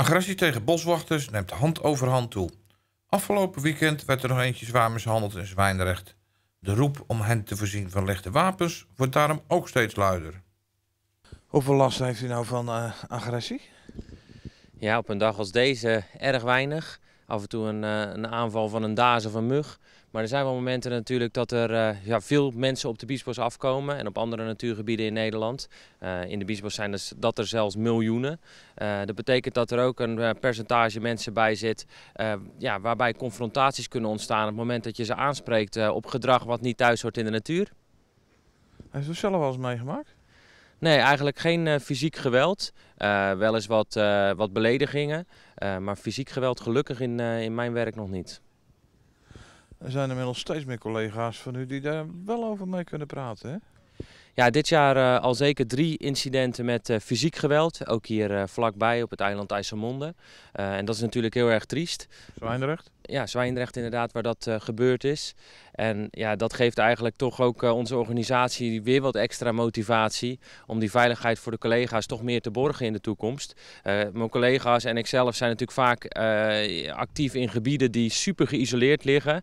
Agressie tegen boswachters neemt hand over hand toe. Afgelopen weekend werd er nog eentje zwaar mishandeld in Zwijndrecht. De roep om hen te voorzien van lichte wapens wordt daarom ook steeds luider. Hoeveel last heeft u nou van eh, agressie? Ja, op een dag als deze erg weinig. Af en toe een, eh, een aanval van een daas of een mug. Maar er zijn wel momenten natuurlijk dat er eh, ja, veel mensen op de biesbos afkomen en op andere natuurgebieden in Nederland. Eh, in de biesbos zijn dus, dat er zelfs miljoenen. Eh, dat betekent dat er ook een percentage mensen bij zit ja, waarbij confrontaties kunnen ontstaan op het moment dat je ze aanspreekt op gedrag wat niet thuis hoort in de natuur. Heeft u zelf wel eens meegemaakt? Nee, eigenlijk geen fysiek geweld. wel eens wat, wat beledigingen. maar fysiek geweld gelukkig in, in mijn werk nog niet. Er zijn inmiddels steeds meer collega's van u die daar wel over mee kunnen praten. Hè? Ja, dit jaar eh, al zeker drie incidenten met eh, fysiek geweld. Ook hier eh, vlakbij op het eiland IJsselmonde. en dat is natuurlijk heel erg triest. Zwijndrecht? ja, Zwijndrecht inderdaad, waar dat eh, gebeurd is. En ja, dat geeft eigenlijk toch ook eh, onze organisatie weer wat extra motivatie om die veiligheid voor de collega's toch meer te borgen in de toekomst. Eh, mijn collega's en ikzelf zijn natuurlijk vaak actief in gebieden die super geïsoleerd liggen,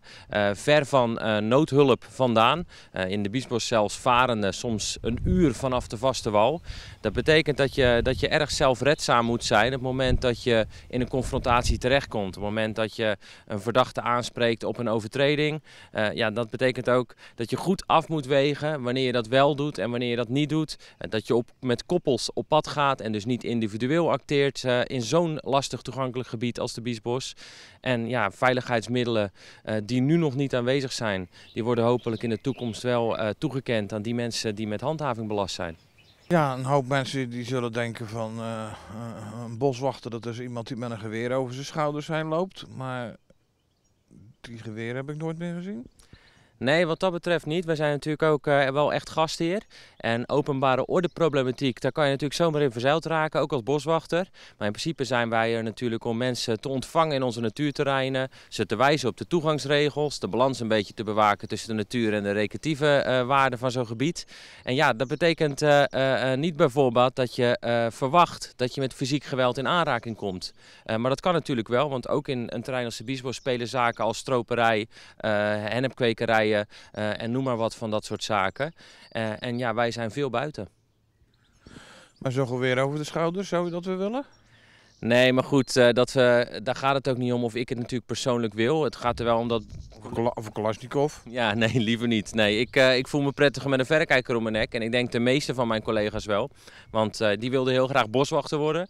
ver van noodhulp vandaan. in de Biesbos zelfs varende soms een uur vanaf de vaste wal. Dat betekent dat je, dat je erg zelfredzaam moet zijn op het moment dat je in een confrontatie terechtkomt. Op het moment dat je een verdachte aanspreekt op een overtreding. Eh, ja, dat betekent ook dat je goed af moet wegen wanneer je dat wel doet en wanneer je dat niet doet. dat je op, met koppels op pad gaat en dus niet individueel acteert eh, in zo'n lastig toegankelijk gebied als de Biesbos. En ja, veiligheidsmiddelen eh, die nu nog niet aanwezig zijn, die worden hopelijk in de toekomst wel toegekend aan die mensen die met handhaving belast zijn. Ja, een hoop mensen die zullen denken van uh, een boswachter, dat is iemand die met een geweer over zijn schouders heen loopt. Maar die geweer heb ik nooit meer gezien. Nee, wat dat betreft niet. Wij zijn natuurlijk ook eh, wel echt gastheer. En openbare ordeproblematiek, daar kan je natuurlijk zomaar in verzeild raken, ook als boswachter. Maar in principe zijn wij er natuurlijk om mensen te ontvangen in onze natuurterreinen, ze te wijzen op de toegangsregels, de balans een beetje te bewaken tussen de natuur en de recreatieve waarden eh, waarde van zo'n gebied. En ja, dat betekent eh, niet bijvoorbeeld dat je verwacht dat je met fysiek geweld in aanraking komt. maar dat kan natuurlijk wel, want ook in een terrein als de Biesbos spelen zaken als stroperij, hennepkwekerij, eh, en noem maar wat van dat soort zaken. Eh, en ja, wij zijn veel buiten. Maar zo weer over de schouder, zou je dat we willen? Nee, maar goed, eh, dat, daar gaat het ook niet om of ik het natuurlijk persoonlijk wil. Het gaat er wel om dat... Of een Kalashnikov? Ja, nee, liever niet. Nee, ik, eh, ik voel me prettiger met een verrekijker om mijn nek. En ik denk de meeste van mijn collega's wel. Want eh, die wilden heel graag boswachter worden.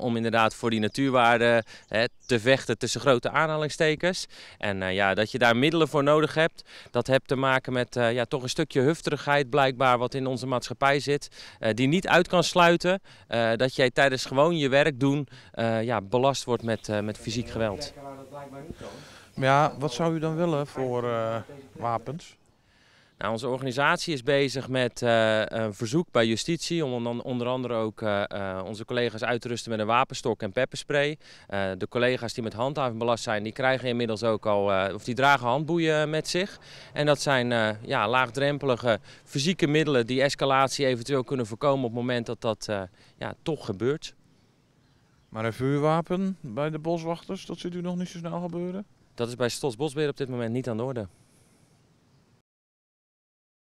om inderdaad voor die natuurwaarde hè, te vechten tussen grote aanhalingstekens. En ja, dat je daar middelen voor nodig hebt. Dat heeft te maken met ja, toch een stukje hufterigheid blijkbaar wat in onze maatschappij zit. die niet uit kan sluiten. dat jij tijdens gewoon je werk doen eh, ja, belast wordt met, eh, met fysiek geweld. Ja, wat zou u dan willen voor eh, wapens? Nou, onze organisatie is bezig met een verzoek bij justitie om dan onder andere ook onze collega's uit te rusten met een wapenstok en pepperspray. de collega's die met handhaving belast zijn, die krijgen inmiddels ook al, of die dragen handboeien met zich. En dat zijn ja, laagdrempelige fysieke middelen die escalatie eventueel kunnen voorkomen op het moment dat dat ja, toch gebeurt. Maar een vuurwapen bij de boswachters, dat ziet u nog niet zo snel gebeuren? Dat is bij Stolz op dit moment niet aan de orde.